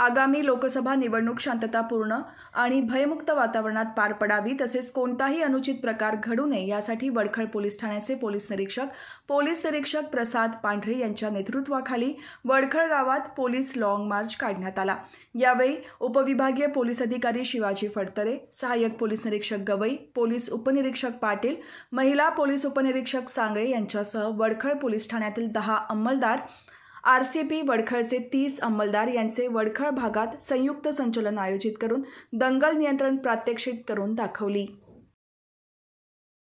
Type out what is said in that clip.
आगामी लोकसभा निवडणूक शांततापूर्ण आणि भयमुक्त वातावरणात पार पडावी तसेच कोणताही अनुचित प्रकार घडू नये यासाठी वडखळ पोलीस ठाण्याचे पोलीस निरीक्षक पोलीस निरीक्षक प्रसाद पांढरे यांच्या नेतृत्वाखाली वडखळ गावात पोलीस लाँग मार्च काढण्यात आला यावेळी उपविभागीय पोलीस अधिकारी शिवाजी फडतरे सहाय्यक पोलीस निरीक्षक गवई पोलीस उपनिरीक्षक पाटील महिला पोलीस उपनिरीक्षक सांगळे यांच्यासह वडखळ पोलीस ठाण्यातील दहा अंमलदार आर सी पी वडखळचे तीस अंमलदार यांचे वडखळ भागात संयुक्त संचलन आयोजित करून दंगल नियंत्रण प्रात्यक्षिक करून दाखवली